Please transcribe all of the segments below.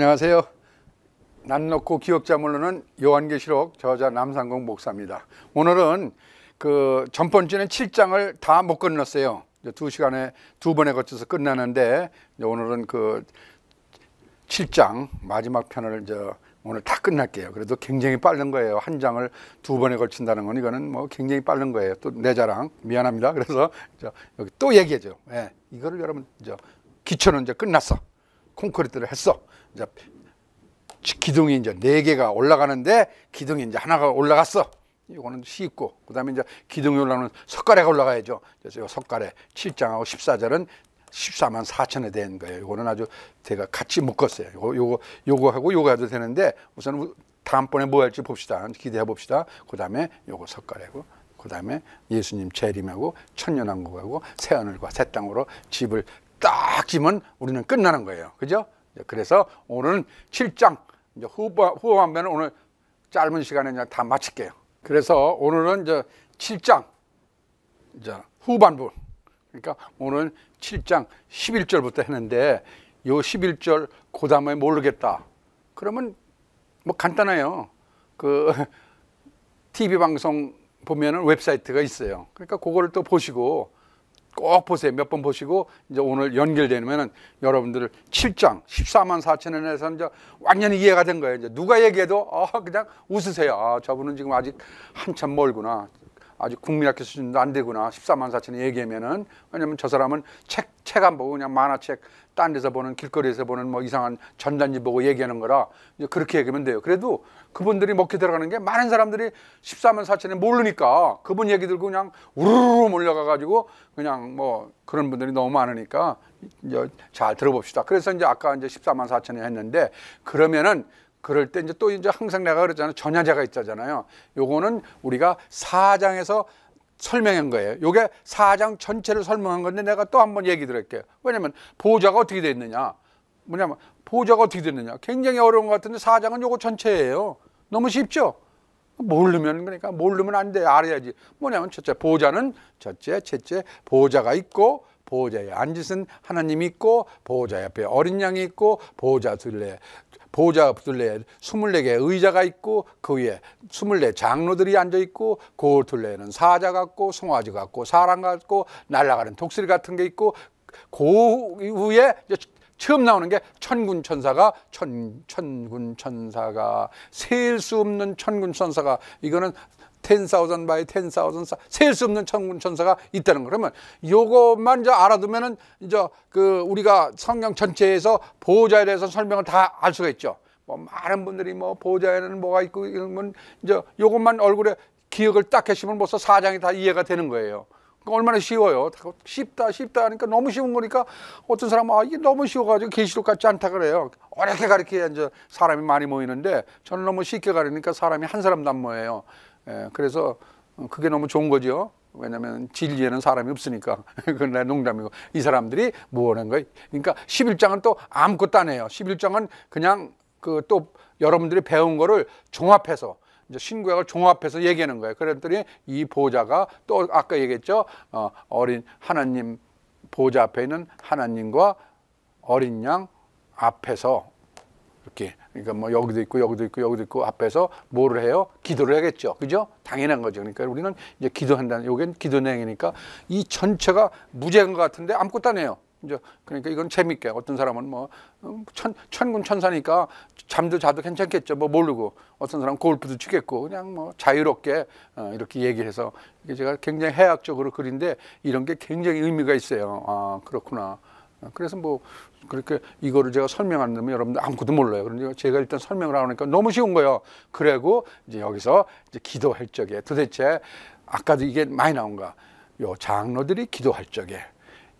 안녕하세요. 난 놓고 기업자 물로는 요한계시록 저자 남상공 목사입니다. 오늘은 그 전번주는 7장을 다못 끝났어요. 두 시간에 두 번에 걸쳐서 끝나는데 오늘은 그 7장 마지막 편을 저 오늘 다 끝날게요. 그래도 굉장히 빠른 거예요. 한 장을 두 번에 걸친다는 건 이거는 뭐 굉장히 빠른 거예요. 또 내 자랑 미안합니다. 그래서 여기 또 얘기해줘요. 예, 이거를 여러분 저 기초는 이제 끝났어. 콘크리트를 했어. 이제 기둥이 이제 네 개가 올라가는데 기둥이 이제 하나가 올라갔어. 이거는 쉽고 그다음에 이제 기둥이 올라오는 석가래가 올라가야죠. 그래서 이 석가래 7장하고 14절은 14만 4천에 대한 거예요. 이거는 아주 제가 같이 묶었어요. 요거 요거 요거하고 요거 해도 되는데 우선 다음번에 뭐 할지 봅시다. 기대해 봅시다. 그다음에 요거 석가래고 그다음에 예수님 재림하고 천년왕국하고 새하늘과 새 땅으로 집을 딱 지면 우리는 끝나는 거예요. 그죠? 그래서 오늘은 7장 이제 후보 후반면 오늘 짧은 시간에 그냥 다 마칠게요. 그래서 오늘은 이제 7장 이제 후반부 그러니까 오늘 7장 11절부터 했는데 요 11절 그 다음에 모르겠다. 그러면 뭐 간단해요. 그 TV 방송 보면은 웹사이트가 있어요. 그러니까 그거를 또 보시고 꼭 보세요. 몇 번 보시고 이제 오늘 연결되면은 여러분들 7장 14만 4천 원에서 이제 완전히 이해가 된 거예요. 이제 누가 얘기해도 어, 그냥 웃으세요. 아, 저분은 지금 아직 한참 멀구나. 아직 국민학교 수준도 안 되구나. 14만 4천 원 얘기하면은 왜냐면 저 사람은 책 책 안 보고 그냥 만화책 딴 데서 보는 길거리에서 보는 뭐 이상한 전단지 보고 얘기하는 거라 이제 그렇게 얘기하면 돼요. 그래도 그분들이 먹혀 들어가는 게 많은 사람들이 14만 4천에 모르니까 그분 얘기 들고 그냥 우르르 몰려가 가지고 그냥 뭐 그런 분들이 너무 많으니까 이제 잘 들어봅시다. 그래서 이제 아까 이제 14만 4천에 했는데 그러면은 그럴 때 이제 또 이제 항상 내가 그랬잖아요. 전야제가 있잖아요. 요거는 우리가 사장에서 설명한 거예요. 요게 사장 전체를 설명한 건데 내가 또한번 얘기 드릴게요. 왜냐면 보호가 어떻게 되어 있느냐. 뭐냐면 보호가 어떻게 되느냐. 굉장히 어려운 것 같은데 사장은 요거 전체예요. 너무 쉽죠? 모르면 그러니까 모르면 안 돼. 알아야지. 뭐냐면 첫째 보호는 첫째, 첫째 보호가 있고 보호자예요. 안짓은 하나님 있고 보호자 옆에 어린 양이 있고 보호자 둘레 보호자 둘레 24개 의자가 있고 그 위에 24 장로들이 앉아 있고 그 둘레에는 사자 같고 송아지 같고 사람 같고 날아가는 독수리 같은 게 있고 그 위에 처음 나오는 게 천군 천사가 천 천군 천사가 셀 수 없는 천군 천사가 이거는 10,000 by 10,000셀수 없는 천군 천사가 있다는 거. 그러면 요것만 이제 알아두면은 이제 그 우리가 성경 전체에서 보호자에 대해서 설명을 다 알 수가 있죠. 뭐 많은 분들이 뭐 보호자에는 뭐가 있고 이런 건 이제 요것만 얼굴에 기억을 딱 해시면 벌써 사장이 다 이해가 되는 거예요. 그러니까 얼마나 쉬워요. 쉽다, 쉽다 하니까 너무 쉬운 거니까 어떤 사람은 아, 이게 너무 쉬워가지고 계시록 같지 않다 그래요. 어렵게 가르쳐야 이제 사람이 많이 모이는데 저는 너무 쉽게 가르니까 사람이 한 사람도 안 모여요. 예, 그래서 어, 그게 너무 좋은 거죠. 왜냐하면 진리에는 사람이 없으니까 그건 내 농담이고 이 사람들이 뭐 하는 거예요 그러니까 11장은 또 아무것도 안 해요 11장은 그냥 그 또 여러분들이 배운 거를 종합해서 이제 신구약을 종합해서 얘기하는 거예요 그랬더니 이 보좌가 또 아까 얘기했죠 어, 어린 하나님 보좌 앞에 있는 하나님과 어린 양 앞에서 이렇게 그러니까 뭐 여기도 있고 여기도 있고 여기도 있고 앞에서 뭐를 해요? 기도를 해야겠죠 그죠? 당연한 거죠. 그러니까 우리는 이제 기도한다는 요게 기도행이니까 내이 전체가 무죄인 것 같은데 아무것도 안 해요. 이제 그러니까 이건 재밌게 어떤 사람은 뭐 음, 천, 천군 천사니까 잠도 자도 괜찮겠죠 뭐 모르고 어떤 사람은 골프도 치겠고 그냥 뭐 자유롭게 어, 이렇게 얘기해서 이게 제가 굉장히 해학적으로 그린데 이런 게 굉장히 의미가 있어요 아 그렇구나 어, 그래서 뭐 그렇게 이거를 제가 설명하는데면 여러분들 아무것도 몰라요. 그러니까 제가 일단 설명을 하니까 너무 쉬운 거예요. 그리고 이제 여기서 이제 기도할 적에 도대체 아까도 이게 많이 나온 거. 요 장로들이 기도할 적에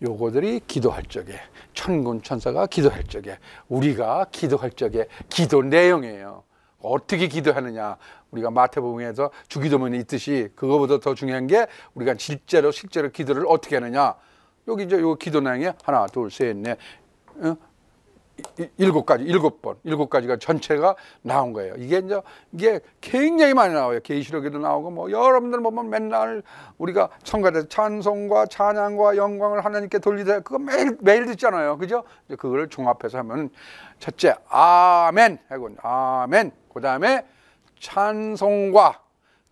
요거들이 기도할 적에 천군 천사가 기도할 적에 우리가 기도할 적에 기도 내용이에요. 어떻게 기도하느냐. 우리가 마태복음에서 주기도문이 있듯이 그거보다 더 중요한 게 우리가 실제로 실제로 기도를 어떻게 하느냐. 여기 이제 요 기도 내용이 하나, 둘, 셋, 넷, 어? 일곱 가지, 일곱 번, 일곱 가지가 전체가 나온 거예요. 이게 이제 이게 굉장히 많이 나와요. 계시록에도 나오고 뭐 여러분들 보면 맨날 우리가 청가대 찬송과 찬양과 영광을 하나님께 돌리다 그거 매일 매일 듣잖아요. 그죠? 이제 그걸 종합해서 하면 첫째 아멘 해군 아멘. 그다음에 찬송과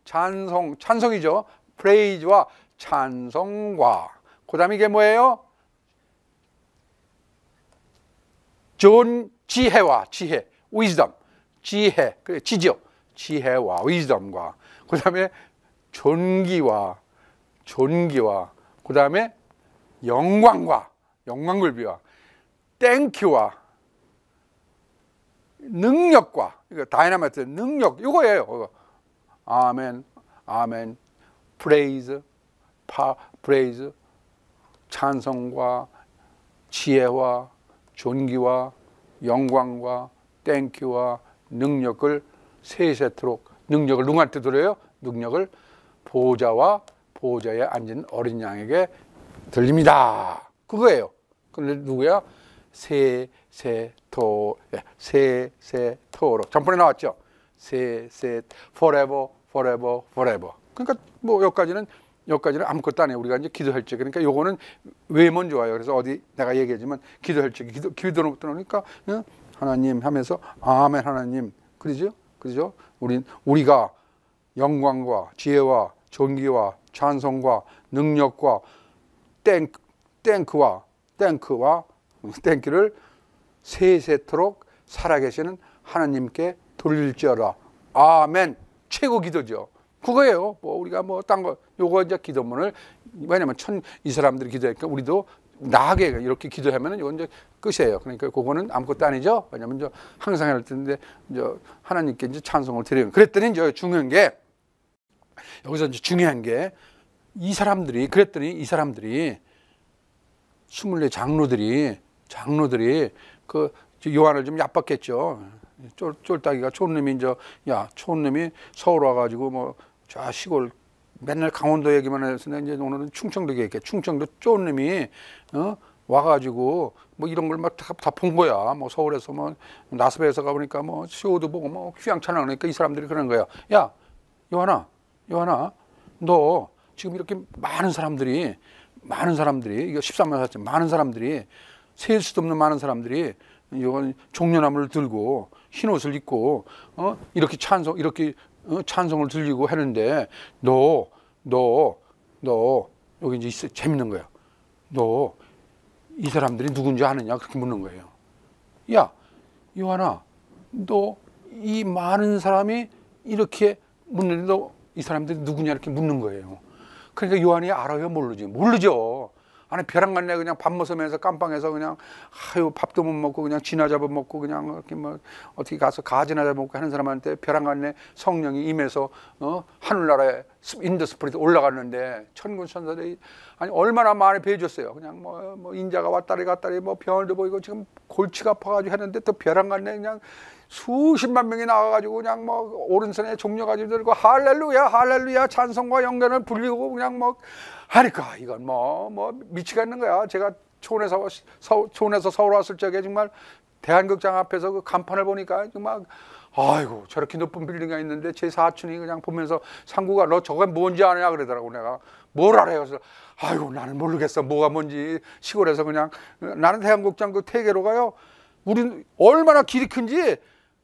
찬송 찬송이죠. 프레이즈와 찬송과 그다음에 이게 뭐예요? 좋은 지혜와 지혜, wisdom, 지혜, 그래 지죠. 지혜와 wisdom과 그다음에 존귀와 존귀와 그다음에 영광과 영광굴비와 땡큐와 능력과 이거 다이나마이트 능력 이거예요. 이거. 아멘, 아멘, 프레이즈, 파, 프레이즈, 찬성과 지혜와 존귀와 영광과 땡큐와 능력을 세세토로 능력을 누구한테 드려요? 능력을 보호자와 보호자에 앉은 어린 양에게 들립니다. 그거예요. 근데 누구야? 세세토 세세토로 전번에 나왔죠. 세세 forever forever forever. 그러니까 뭐 여기까지는 여기까지는 아무것도 안 해요. 우리가 이제 기도할 적. 그러니까 요거는 외면 좋아요. 그래서 어디 내가 얘기하지만 기도할 적. 기도, 기도로부터 나니까 하나님 하면서 아멘 하나님. 그러죠? 그러죠? 우린, 우리가 영광과 지혜와 존귀와 찬송과 능력과 땡크, 땡크와 땡크와 땡크를 세세토록 살아계시는 하나님께 돌릴지어라. 아멘. 최고 기도죠. 그거예요. 뭐 우리가 뭐 딴 거, 요거 이제 기도문을 왜냐면 천 이 사람들이 기도했니까 우리도 나게 이렇게 기도하면은 이건 이제 끝이에요. 그러니까 그거는 아무것도 아니죠. 왜냐면 이제 항상 할 텐데 이제 하나님께 이제 찬송을 드리는. 그랬더니 이제 중요한 게 여기서 이제 중요한 게 이 사람들이 그랬더니 이 사람들이 스물네 장로들이 장로들이 그 요한을 좀압박했죠 쫄, 쫄따기가 촌놈이 이제 야 촌놈이 서울 와가지고 뭐저 시골 맨날 강원도 얘기만 해서 내가 이제 오늘은 충청도 얘기할게 충청도 촌놈이 어 와가지고 뭐 이런 걸 막다본 거야 뭐 서울에서 뭐나스베에서 가보니까 뭐 쇼도 보고 뭐 휴양차나 그러니까 이 사람들이 그런 거야 야 요하나 요하나 너 지금 이렇게 많은 사람들이 많은 사람들이 이거 13만 4천 많은 사람들이 셀 수도 없는 많은 사람들이 요한 종려나무를 들고 흰 옷을 입고 어 이렇게 찬송 이렇게 어? 찬송을 들리고 하는데 너 너 너 여기 이제 있어, 재밌는 거야. 너이 사람들이 누군지 아느냐 그렇게 묻는 거예요. 야 요한아 너 이 많은 사람이 이렇게 묻는데 너 이 사람들이 누구냐 이렇게 묻는 거예요. 그러니까 요한이 알아요 모르지 모르죠. 아니 벼랑간네 그냥 밥 먹으면서 깜빵에서 그냥 아유 밥도 못 먹고 그냥 지나 잡아 먹고 그냥 이렇게 뭐 어떻게 가서 가지나 잡아 먹고 하는 사람한테 벼랑간네 성령이 임해서 어 하늘나라에 인더 스프리트 올라갔는데 천군 천사들이 아니 얼마나 많이 배해줬어요 그냥 뭐, 뭐 인자가 왔다리 갔다리 뭐 병을도 보이고 지금 골치가 아파가지고 했는데 또벼랑간네 그냥 수십만 명이 나와가지고 그냥 뭐 오른손에 종려가지고 들고 할렐루야 할렐루야 찬송과 영계을 불리고 그냥 뭐 하니까 이건 뭐, 뭐미치겠는 거야. 제가 초원에서, 서울, 초원에서 서울 왔을 적에 정말 대한극장 앞에서 그 간판을 보니까 정말 아이고 저렇게 높은 빌딩이 있는데 제 사촌이 그냥 보면서 상구가 너 저게 뭔지 아냐 그러더라고 내가 뭘 알아요 그래서 아이고 나는 모르겠어 뭐가 뭔지 시골에서 그냥 나는 대한극장 그 태계로 가요 우리 얼마나 길이 큰지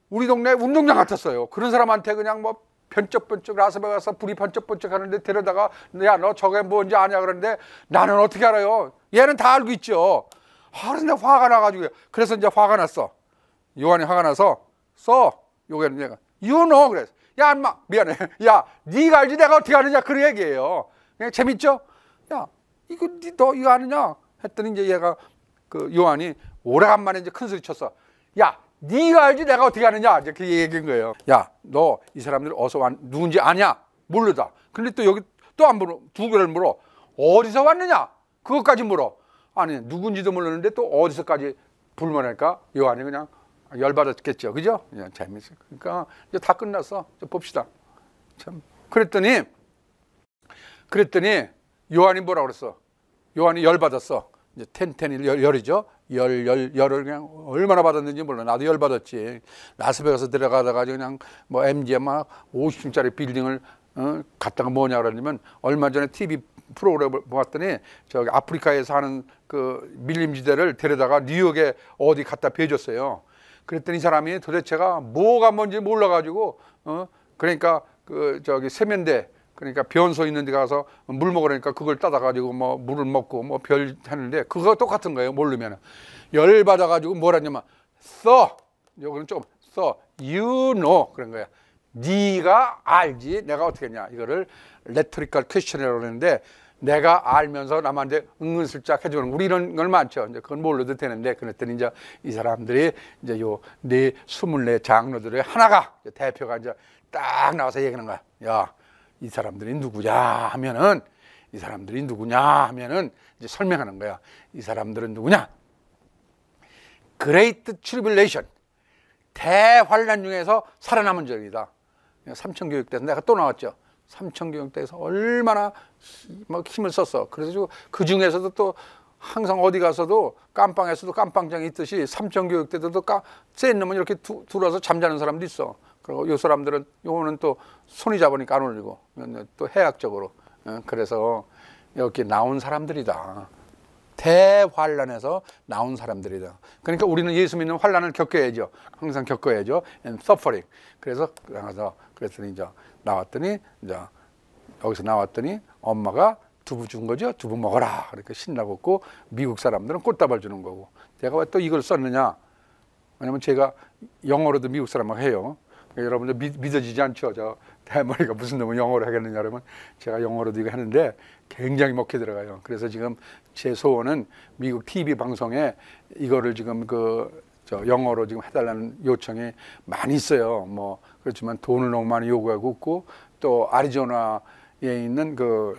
우리 동네 운동장 같았어요 그런 사람한테 그냥 뭐 번쩍번쩍 라스베 가서 불이 번쩍번쩍 하는데 데려다가 야 너 저게 뭔지 아냐 그러는데 나는 어떻게 알아요? 얘는 다 알고 있죠. 아, 는데 화가 나가지고 그래서 이제 화가 났어. 요한이 화가 나서 써 요게는 얘가 you know 그래서 야 인마 미안해 야 네가 알지 내가 어떻게 아느냐 그런 얘기예요. 그냥 재밌죠? 야 이거 니너 이거 아느냐 했더니 이제 얘가 그 요한이 오래간만에 이제 큰 소리 쳤어. 야 네가 알지 내가 어떻게 아느냐 이제 그 얘기인 거예요 야너 이 사람들 어서 왔 누군지 아냐 모르다 근데 또 여기 또안물두 개를 물어 어디서 왔느냐 그것까지 물어 아니 누군지도 모르는데 또 어디서까지 불만할까 요한이 그냥 열받았겠죠 그죠 그냥 예, 재밌어 그러니까 이제 다 끝났어 이제 봅시다 참 그랬더니 그랬더니 요한이 뭐라 그랬어 요한이 열받았어 이제 텐텐이 열, 열이죠. 열, 열, 열을 그냥 얼마나 받았는지 몰라. 나도 열 받았지. 라스베가스 들어가다가 그냥 뭐 MGM 막 50층짜리 빌딩을 어, 갔다가 뭐냐 그러냐면 얼마 전에 TV 프로그램을 보았더니 저기 아프리카에 사는 그 밀림지대를 데려다가 뉴욕에 어디 갖다 베줬어요. 그랬더니 사람이 도대체가 뭐가 뭔지 몰라가지고 어, 그러니까 그 저기 세면대 그러니까 변소 있는 데 가서 물 먹으라니까 그걸 따다가지고 뭐 물을 먹고 뭐 별했는데 그거 똑같은 거예요. 모르면. 열 받아가지고 뭐라냐면 써. 요거는 좀 써. You know. 그런 거야. 네가 알지. 내가 어떻게 했냐. 이거를 레토리컬 퀘스천이라고 그러는데 내가 알면서 남한테 은근슬쩍 해주는 우리 이런 걸 많죠. 이제 그건 몰라도 되는데 그랬더니 이제 이 사람들이 이제 요 네 스물네 장르들의 하나가 대표가 이제 딱 나와서 얘기하는 거야. 야, 이 사람들이 누구냐 하면은 이 사람들이 누구냐 하면은 이제 설명하는 거야. 이 사람들은 누구냐? 그레이트 트리블레이션 대환란 중에서 살아남은 적이다. 삼천 교육대에서 내가 또 나왔죠. 삼천 교육대에서 얼마나 막 뭐 힘을 썼어. 그래서 그 중에서도 또 항상 어디 가서도 깜빵에서도 깜빵장이 있듯이 삼천 교육대도 들까센 놈은 이렇게 두, 들어와서 잠자는 사람도 있어. 그리고 요 사람들은 요거는 또 손이 잡으니까 안 올리고 또 해학적으로 어, 그래서 여기 나온 사람들이다. 대환란에서 나온 사람들이다. 그러니까 우리는 예수 믿는 환란을 겪어야죠. 항상 겪어야죠. And suffering. 그래서 그래서 그랬더니 이제 나왔더니 이제 여기서 나왔더니 엄마가 두부 준 거죠. 두부 먹어라. 이렇게 신나고 있고 미국 사람들은 꽃다발 주는 거고. 제가 왜 또 이걸 썼느냐? 왜냐면 제가 영어로도 미국 사람하고 해요. 예, 여러분들 믿, 믿 어지지 않죠? 저 대머리가 무슨 놈을 영어로 하겠느냐 그러면 제가 영어로도 이거 하는데 굉장히 먹게 들어가요. 그래서 지금 제 소원은 미국 TV 방송에 이거를 지금 그 저 영어로 지금 해달라는 요청이 많이 있어요. 뭐 그렇지만 돈을 너무 많이 요구하고 있고 또 아리조나에 있는 그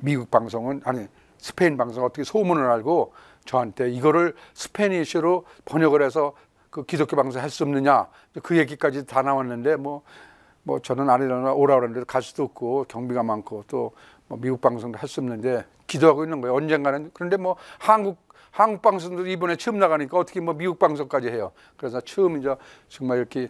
미국 방송은 아니 스페인 방송 어떻게 소문을 알고 저한테 이거를 스페니쉬로 번역을 해서 그 기독교 방송 할 수 없느냐 그 얘기까지 다 나왔는데 뭐뭐 뭐 저는 아니라 오라 그러는데 갈 수도 없고 경비가 많고 또뭐 미국 방송도 할 수 없는데 기도하고 있는 거예요 언젠가는 그런데 뭐 한국 한국 방송도 이번에 처음 나가니까 어떻게 뭐 미국 방송까지 해요 그래서 처음 이제 정말 이렇게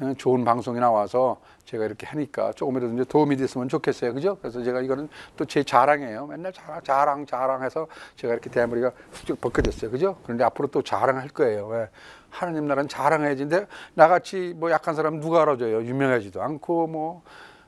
어, 좋은 방송이 나와서 제가 이렇게 하니까 조금이라도 이제 도움이 됐으면 좋겠어요. 그죠? 그래서 제가 이거는 또 제 자랑이에요. 맨날 자랑, 자랑, 자랑해서 제가 이렇게 대머리가 쑥쭉 벗겨졌어요. 그죠? 그런데 앞으로 또 자랑할 거예요. 왜? 하느님 나라는 자랑해야지. 근데 나같이 뭐 약한 사람 누가 알아줘요? 유명하지도 않고 뭐,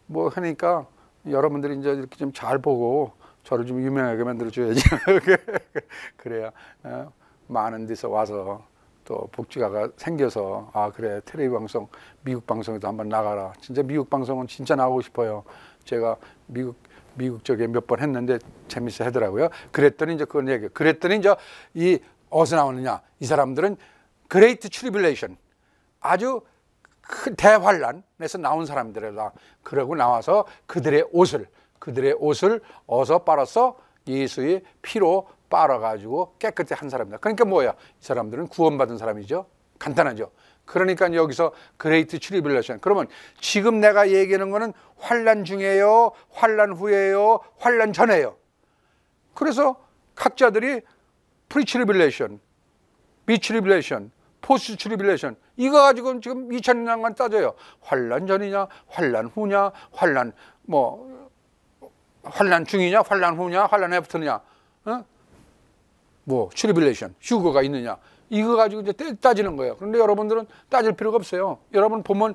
뭐 하니까 여러분들이 이제 이렇게 좀 잘 보고 저를 좀 유명하게 만들어줘야지. 그래야 어, 많은 데서 와서 또 복지가가 생겨서 아 그래 테레비 방송 미국 방송에도 한번 나가라 진짜 미국 방송은 진짜 나오고 싶어요 제가 미국 미국 쪽에 몇 번 했는데 재밌어 하더라고요 그랬더니 이제 그건 얘기 그랬더니 이제 이 어디서 나오느냐 이 사람들은 그레이트 트리빌레이션 아주 큰 대환란에서 나온 사람들이다 그러고 나와서 그들의 옷을 그들의 옷을 어서 빨아서 예수의 피로 빨아가지고 깨끗이 한 사람이다. 그러니까 뭐야? 이 사람들은 구원받은 사람이죠. 간단하죠. 그러니까 여기서 그레이트 트리빌레이션. 그러면 지금 내가 얘기하는 거는 환란 중에요, 환란 후에요, 환란 전에요. 그래서 각자들이 프리트리빌레이션, 비트리빌레이션, 포스트 트리빌레이션 이거 가지고 지금 2000년간 따져요. 환란 전이냐, 환란 후냐, 환란 뭐 환란 중이냐, 환란 후냐, 환란 애프터냐. 어? 뭐 트리빌레이션, 휴거가 있느냐 이거 가지고 이제 따지는 거예요. 그런데 여러분들은 따질 필요가 없어요. 여러분 보면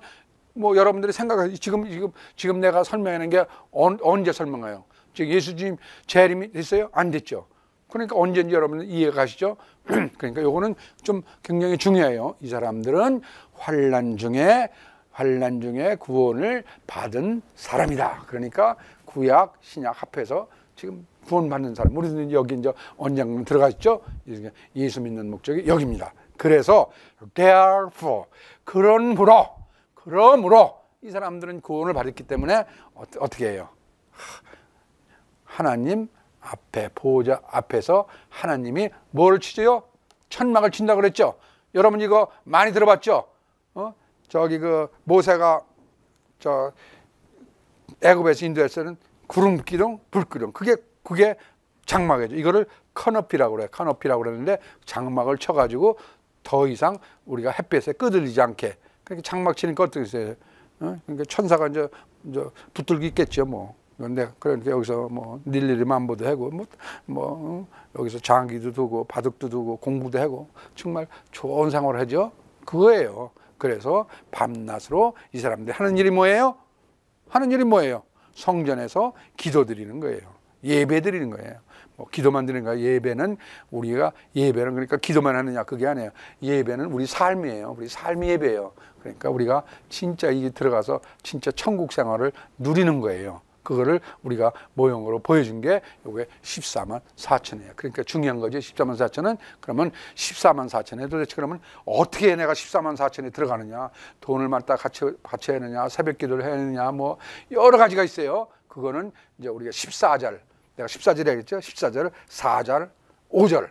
뭐 여러분들이 생각하 지금 지금 지금 내가 설명하는 게 언, 언제 설명해요? 즉 예수 주님 재림이 됐어요? 안 됐죠. 그러니까 언제인지 여러분 이해가시죠? 그러니까 요거는 좀 굉장히 중요해요. 이 사람들은 환란 중에 환란 중에 구원을 받은 사람이다. 그러니까 구약 신약 합해서 지금 구원받는 사람. 우리는 여기 이제 언젠 들어가시죠? 예수 믿는 목적이 여기입니다. 그래서 therefore 그러므로 그러므로 이 사람들은 구원을 받았기 때문에 어떻게 해요? 하나님 앞에 보호자 앞에서 하나님이 뭘 치죠? 천막을 친다 그랬죠. 여러분 이거 많이 들어봤죠? 어? 저기 그 모세가 저 애굽에서 인도에서는 구름 기둥, 불 기둥. 그게 그게 장막이죠. 이거를 커너피라고 그래요. 커너피라고 그러는데 장막을 쳐가지고 더 이상 우리가 햇볕에 끄들리지 않게. 그러니 장막 치는 거 어떻게 있어요? 어? 그러니까 천사가 이제, 이제 붙들기 있겠죠, 뭐. 그런데 그러니까 여기서 뭐 닐리리 만보도 하고 뭐, 뭐 어? 여기서 장기도 두고 바둑도 두고 공부도 하고 정말 좋은 생활을 하죠. 그거예요. 그래서 밤낮으로 이 사람들이 하는 일이 뭐예요? 하는 일이 뭐예요? 성전에서 기도드리는 거예요. 예배 드리는 거예요. 뭐 기도만 드리는 거예요. 예배는 우리가 예배는 그러니까 기도만 하느냐 그게 아니에요. 예배는 우리 삶이에요. 우리 삶이 예배예요. 그러니까 우리가 진짜 이게 들어가서 진짜 천국 생활을 누리는 거예요. 그거를 우리가 모형으로 보여준 게 요게 14만 4천이에요. 그러니까 중요한 거죠. 14만 4천은 그러면 14만 4천에 도대체 그러면 어떻게 내가 14만 4천에 들어가느냐. 돈을 맞다 같이 바쳐야 하느냐. 새벽 기도를 해야 하느냐. 뭐 여러 가지가 있어요. 그거는 이제 우리가 14절 내가 14절에 했죠. 14절, 4절, 5절.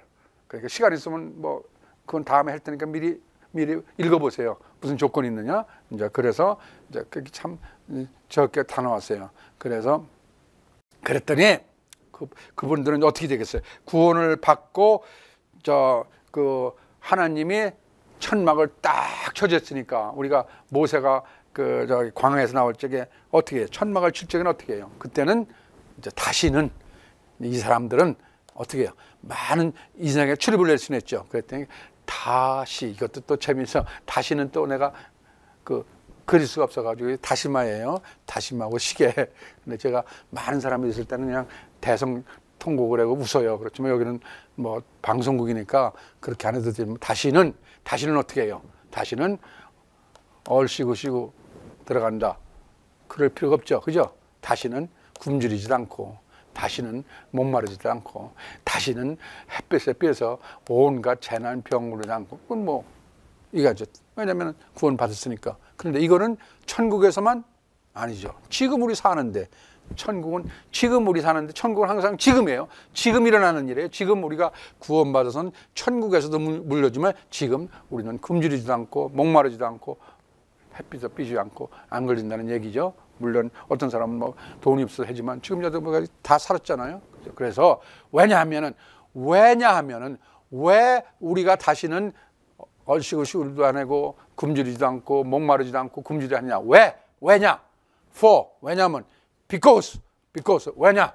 그러니까 시간 있으면 뭐 그건 다음에 할 테니까 미리 미리 읽어보세요. 무슨 조건이 있느냐? 이제 그래서 이제 그게 참 적게 다 나왔어요. 그래서 그랬더니 그, 그분들은 어떻게 되겠어요? 구원을 받고 저 그 하나님이 천막을 딱 쳐졌으니까 우리가 모세가 그 저기 광야에서 나올 적에 어떻게 해요? 천막을 칠 적에는 어떻게 해요? 그때는 이제 다시는 이 사람들은 어떻게 해요? 많은 이상의 출입을 낼수 있죠. 그랬더니 다시 이것도 또 재미있어. 다시는 또 내가 그 그릴 수가 없어가지고 다시마예요. 다시마고 시계. 근데 제가 많은 사람이 있을 때는 그냥 대성 통곡을 하고 웃어요. 그렇지만 여기는 뭐 방송국이니까 그렇게 안 해도 되지만 다시는 다시는 어떻게 해요? 다시는 얼씨구 씨구 들어간다. 그럴 필요가 없죠. 그죠? 다시는 굶주리지도 않고 다시는 목마르지도 않고 다시는 햇볕에 빼어서 온갖 재난 병으로 않고 그건 뭐 이거죠. 왜냐하면 구원 받았으니까. 그런데 이거는 천국에서만 아니죠. 지금 우리 사는데 천국은 지금 우리 사는데 천국은 항상 지금이에요. 지금 일어나는 일이에요. 지금 우리가 구원받아서는 천국에서도 물려주면 지금 우리는 굶주리지도 않고 목마르지도 않고 햇빛도 삐지 않고 안 걸린다는 얘기죠. 물론 어떤 사람은 뭐 돈이 없어서 하지만 지금 여자분까지다 살았잖아요. 그래서 왜냐하면은 왜냐하면은 왜 우리가 다시는 얼씨구 시울도 안 하고 굶주리지도 않고 목마르지도 않고 굶주리 하냐 왜? 왜냐? For 왜냐면 because because 왜냐?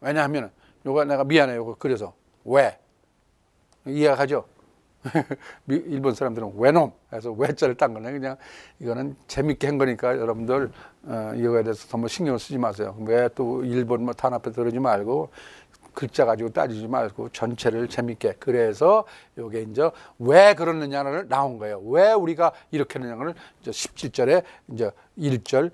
왜냐하면은 요거 내가 미안해요. 그래서 왜이해 가죠? 일본 사람들은 왜놈 해서 왜자를 딴 거네 그냥 이거는 재밌게 한 거니까 여러분들 어, 이거에 대해서 너무 뭐 신경 을 쓰지 마세요 왜 또 일본 뭐탄압에들어지 말고 글자 가지고 따지지 말고 전체를 재밌게 그래서 이게 이제 왜 그러느냐를 나온 거예요 왜 우리가 이렇게 하느냐를 이제 17절에 이제 1절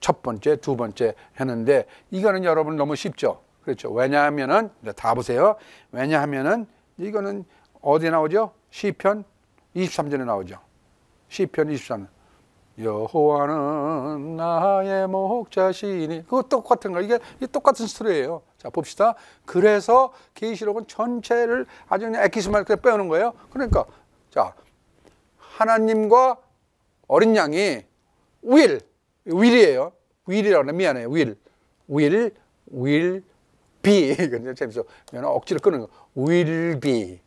첫 번째 두 번째 했는데 이거는 여러분 너무 쉽죠 그렇죠 왜냐하면은 네, 다 보세요 왜냐하면은 이거는 어디에 나오죠? 시편 23절에 나오죠. 시편 23절. 여호와는 나의 목자시니 그거 똑같은 거 이게 똑같은 스토리예요. 자 봅시다. 그래서 계시록은 전체를 아주 그냥 에키스마르크 빼오는 거예요. 그러니까 자 하나님과 어린 양이 윌 윌이에요. 윌이라고 미안해요. 윌. 윌, 윌, 비. 이건 재밌어. 억지로 끄는 거. 윌, 비.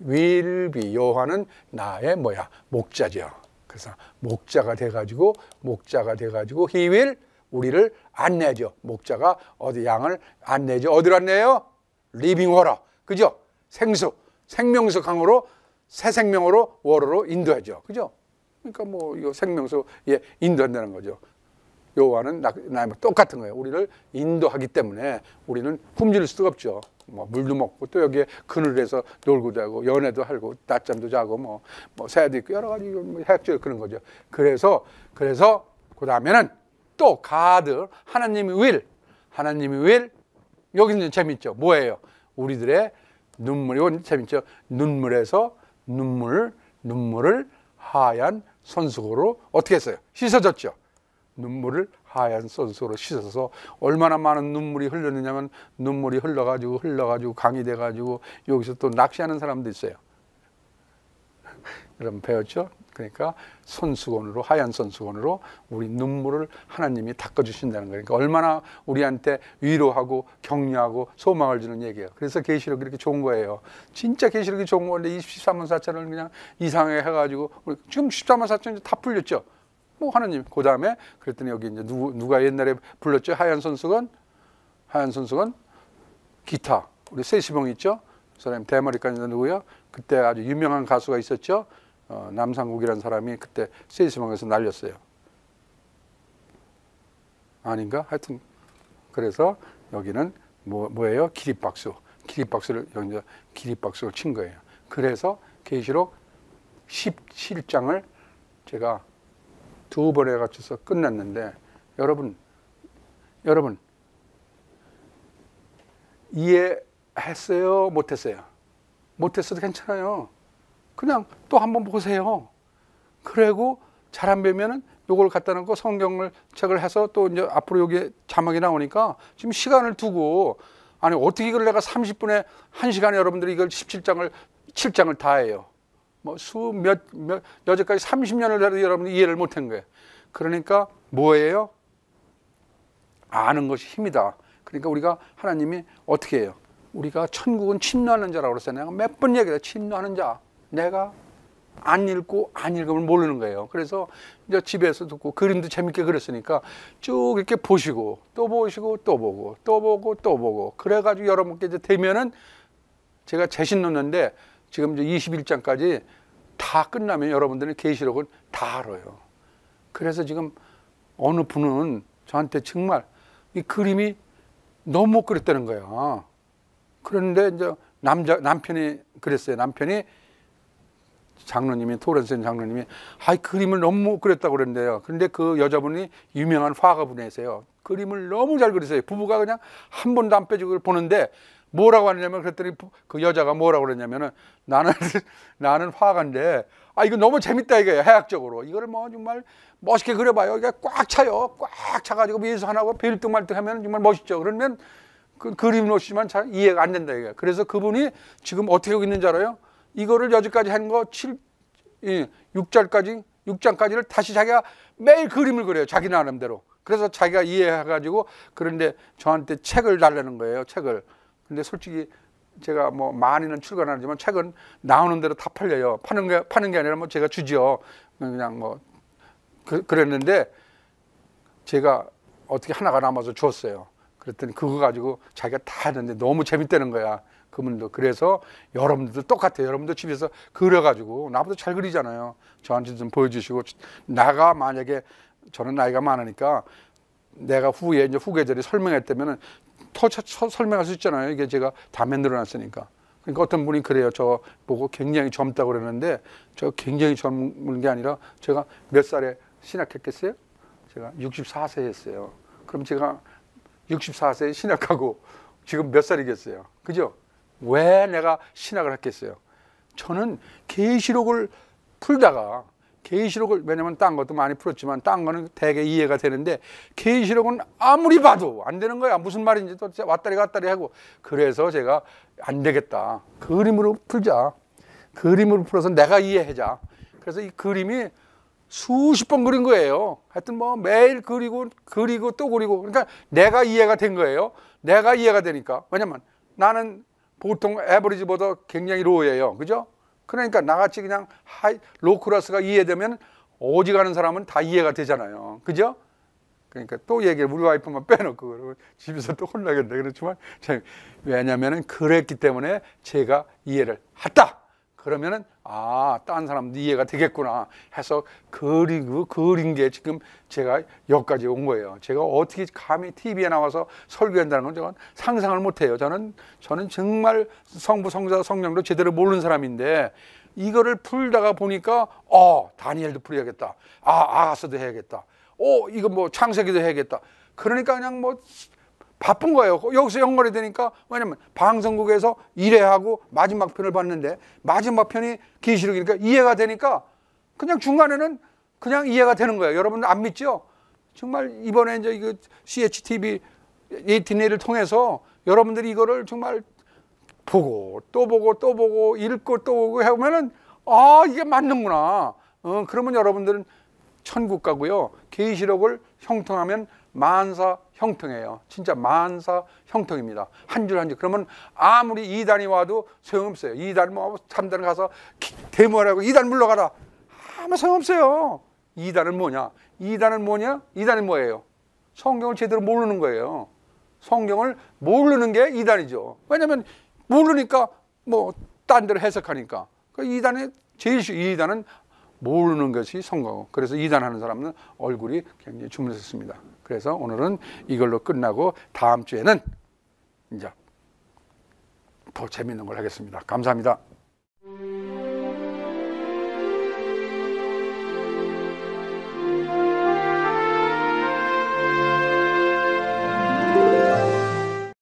윌비 요한은 나의 뭐야 목자죠. 그래서 목자가 돼가지고 목자가 돼가지고 히윌 우리를 안내죠. 목자가 어디 양을 안내죠. 어디로 안내요? 리빙 워러 그죠? 생수 생명수 강으로 새 생명으로 워러로 인도하죠. 그죠? 그러니까 뭐이 생명수에 예, 인도한다는 거죠. 요한은 나이와 뭐 똑같은 거예요. 우리를 인도하기 때문에 우리는 품질 수가 없죠. 뭐 물도 먹고 또 여기에 그늘에서 놀고 자고 연애도 하고 낮잠도 자고 뭐, 뭐 새도 있고 여러 가지 뭐 해학적 그런 거죠. 그래서 그래서 그 다음에는 또 가드 하나님의 윌 하나님의 윌 여기는 재밌죠. 뭐예요? 우리들의 눈물이 오건 재밌죠. 눈물에서 눈물 눈물을 하얀 손수건으로 어떻게 했어요? 씻어졌죠 눈물을 하얀 손수로 씻어서 얼마나 많은 눈물이 흘렀느냐면 눈물이 흘러가지고 흘러가지고 강이 돼가지고 여기서 또 낚시하는 사람도 있어요. 여러분 배웠죠? 그러니까 손수건으로 하얀 손수건으로 우리 눈물을 하나님이 닦아주신다는 거니까 그러니까 얼마나 우리한테 위로하고 격려하고 소망을 주는 얘기예요. 그래서 계시록이 이렇게 좋은 거예요. 진짜 계시록이 좋은 건데 23만 4천을 그냥 이상하게 해가지고 지금 13만 4천 다 풀렸죠. 뭐 하느님. 그 다음에 그랬더니 여기 이제 누, 누가 옛날에 불렀죠? 하얀 선수건? 하얀 선수건? 기타. 우리 세시봉 있죠? 그사람 대머리까지 누구요? 그때 아주 유명한 가수가 있었죠? 어, 남상국이라는 사람이 그때 세시봉에서 날렸어요. 아닌가? 하여튼 그래서 여기는 뭐, 뭐예요? 기립박수. 기립박수를 여기서 기립박수를 친 거예요. 그래서 계시록 17장을 제가 두 번에 갇혀서 끝났는데 여러분 여러분 이해했어요 못했어요 못했어도 괜찮아요 그냥 또 한 번 보세요 그리고 잘안 되면은 요걸 갖다 놓고 성경을 책을 해서 또 이제 앞으로 여기 자막이 나오니까 지금 시간을 두고 아니 어떻게 이걸 내가 30분에 1시간에 여러분들이 이걸 17장을 7장을 다 해요 뭐 수몇 몇, 여태까지 30년을 여러분이 이해를 못한 거예요. 그러니까 뭐예요? 아는 것이 힘이다. 그러니까 우리가 하나님이 어떻게 해요? 우리가 천국은 침노하는 자라고 그랬어요. 내가 몇 번 얘기를 침노하는 자. 내가 안 읽고 안 읽으면 모르는 거예요. 그래서 이제 집에서 듣고 그림도 재밌게 그렸으니까 쭉 이렇게 보시고 또 보시고 또 보고 또 보고 또 보고 그래가지고 여러분께 이제 되면은 제가 재신 놓는데 지금 이제 21장까지 다 끝나면 여러분들은 계시록을 다 알아요. 그래서 지금 어느 분은 저한테 정말 이 그림이 너무 못 그렸다는 거야. 그런데 이제 남자 남편이 그랬어요. 남편이 장로님이 토렌스 장로님이 아 그림을 너무 못 그렸다고 그랬는데요. 그런데 그 여자분이 유명한 화가분이세요. 그림을 너무 잘 그리세요. 부부가 그냥 한 번도 안 빼주고 보는데 뭐라고 하느냐면 그랬더니 그 여자가 뭐라고 그랬냐면은 나는 나는 화가인데 아 이거 너무 재밌다 이거예요 해학적으로 이거를 뭐 정말 멋있게 그려봐요 이게 꽉 차요 꽉 차가지고 예수 하나고 빌뚝말뚝하면 정말 멋있죠 그러면 그 그림 놓으시면 잘 이해가 안 된다 이거예요 그래서 그분이 지금 어떻게 하고 있는지 알아요 이거를 여지까지한 거 7, 6절까지 예, 6장까지를 다시 자기가 매일 그림을 그려요 자기 나름대로 그래서 자기가 이해해가지고 그런데 저한테 책을 달라는 거예요 책을 근데 솔직히 제가 뭐 많이는 출간 하지만 책은 나오는 대로 다 팔려요. 파는 게, 파는 게 아니라 뭐 제가 주죠 그냥 뭐 그, 그랬는데 제가 어떻게 하나가 남아서 줬어요. 그랬더니 그거 가지고 자기가 다했는데 너무 재밌다는 거야. 그분도 그래서 여러분들도 똑같아요. 여러분도 집에서 그려가지고 나보다 잘 그리잖아요. 저한테 좀 보여주시고 나가 만약에 저는 나이가 많으니까 내가 후에 이제 후계자들이 설명했다면은 더 설명할 수 있잖아요. 이게 제가 다 만들어놨으니까. 그러니까 어떤 분이 그래요. 저 보고 굉장히 젊다고 그러는데 저 굉장히 젊은 게 아니라 제가 몇 살에 신학했겠어요? 제가 64세 했어요. 그럼 제가 64세에 신학하고 지금 몇 살이겠어요? 그죠? 왜 내가 신학을 했겠어요? 저는 계시록을 풀다가 계시록을 왜냐면 딴 것도 많이 풀었지만 딴 거는 대개 이해가 되는데 계시록은 아무리 봐도 안 되는 거야 무슨 말인지 또 왔다리 갔다리 하고 그래서 제가 안 되겠다 그림으로 풀자 그림으로 풀어서 내가 이해하자 그래서 이 그림이 수십 번 그린 거예요 하여튼 뭐 매일 그리고 그리고 또 그리고 그러니까 내가 이해가 된 거예요 내가 이해가 되니까 왜냐면 나는 보통 에버리지보다 굉장히 로우예요 그죠 그러니까 나같이 그냥 하이, 로크러스가 이해되면 오지 가는 사람은 다 이해가 되잖아요. 그죠? 그러니까 또얘기를 우리 와이프만 빼놓고 그러고 집에서 또 혼나겠네. 그렇지만 왜냐면은 그랬기 때문에 제가 이해를 했다. 그러면은 아, 딴 사람도 네 이해가 되겠구나 해서 그리고 그린 게 지금 제가 여기까지 온 거예요. 제가 어떻게 감히 TV에 나와서 설교한다는 건 제가 상상을 못 해요. 저는 저는 정말 성부 성자 성령도 제대로 모르는 사람인데 이거를 풀다가 보니까 어, 다니엘도 풀어야겠다. 아, 아가서도 해야겠다. 오, 이거 뭐 창세기도 해야겠다. 그러니까 그냥 뭐 바쁜 거예요. 여기서 연결이 되니까 왜냐면 방송국에서 일해하고 마지막 편을 봤는데 마지막 편이 기시록이니까 이해가 되니까 그냥 중간에는 그냥 이해가 되는 거예요. 여러분 안 믿죠? 정말 이번에 이제 이거 CHTV 에이티네를 통해서 여러분들이 이거를 정말 보고 또 보고 또 보고 읽고 또 보고 해보면은 아 이게 맞는구나. 어, 그러면 여러분들은 천국 가고요. 계시록을 형통하면 만사 형통해요 진짜 만사 형통입니다. 한 줄 한 줄. 그러면 아무리 이단이 와도 소용없어요. 이단 뭐 3단 가서 대모하라고 이단 물러가라. 아무 소용없어요. 이단은 뭐냐? 이단은 뭐냐? 이단은 뭐예요? 성경을 제대로 모르는 거예요. 성경을 모르는 게 이단이죠. 왜냐면 모르니까 뭐 딴데로 해석하니까. 그 이단의 제일 이단은 모르는 것이 성공. 그래서 이단하는 사람은 얼굴이 굉장히 주문했습니다 그래서 오늘은 이걸로 끝나고 다음 주에는 이제 더 재밌는 걸 하겠습니다. 감사합니다.